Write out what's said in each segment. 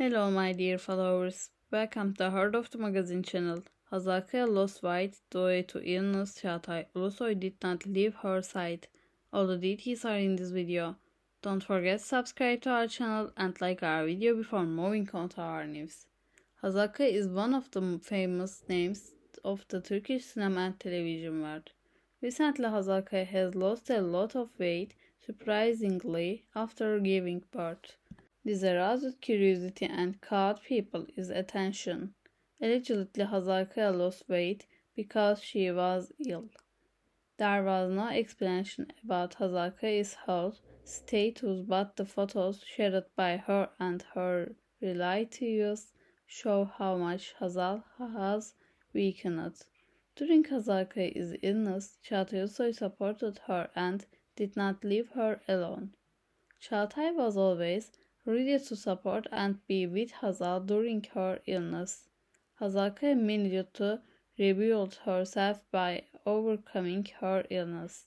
Hello my dear followers, welcome to Heart of the Magazine channel. Hazaka lost weight due to illness Çağatay also did not leave her side. All the details are in this video. Don't forget to subscribe to our channel and like our video before moving on to our news. Hazaka is one of the famous names of the Turkish cinema and television world. Recently Hazaka has lost a lot of weight, surprisingly, after giving birth aroused curiosity and caught people's attention. Allegedly, Hazaka lost weight because she was ill. There was no explanation about Hazaka's health status, but the photos shared by her and her relatives show how much Hazal has weakened. During Hazaka's illness, Çağatay supported her and did not leave her alone. Çağatay was always ready to support and be with Hazal during her illness. Hazaka managed to rebuild herself by overcoming her illness.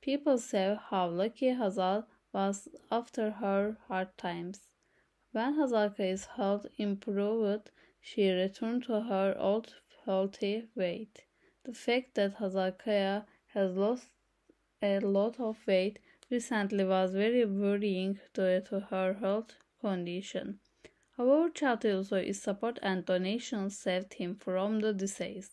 People say how lucky Hazal was after her hard times. When is health improved, she returned to her old healthy weight. The fact that Hazakaya has lost a lot of weight recently was very worrying due to her health condition. However, Chatiuso is support and donations saved him from the disease.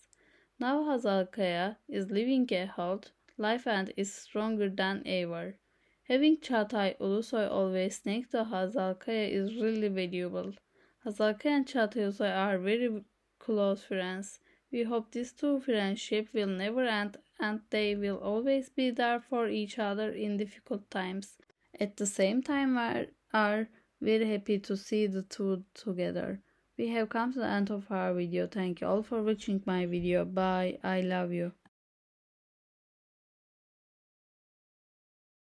Now Hazalkaya is living a health life and is stronger than ever. Having Çağatay Ulusoy always next to Hazalkaya is really valuable. Hazalkaya and Çağatay Ulusoy are very close friends. We hope this two friendship will never end and they will always be there for each other in difficult times. At the same time, we are very happy to see the two together. We have come to the end of our video. Thank you all for watching my video. Bye. I love you.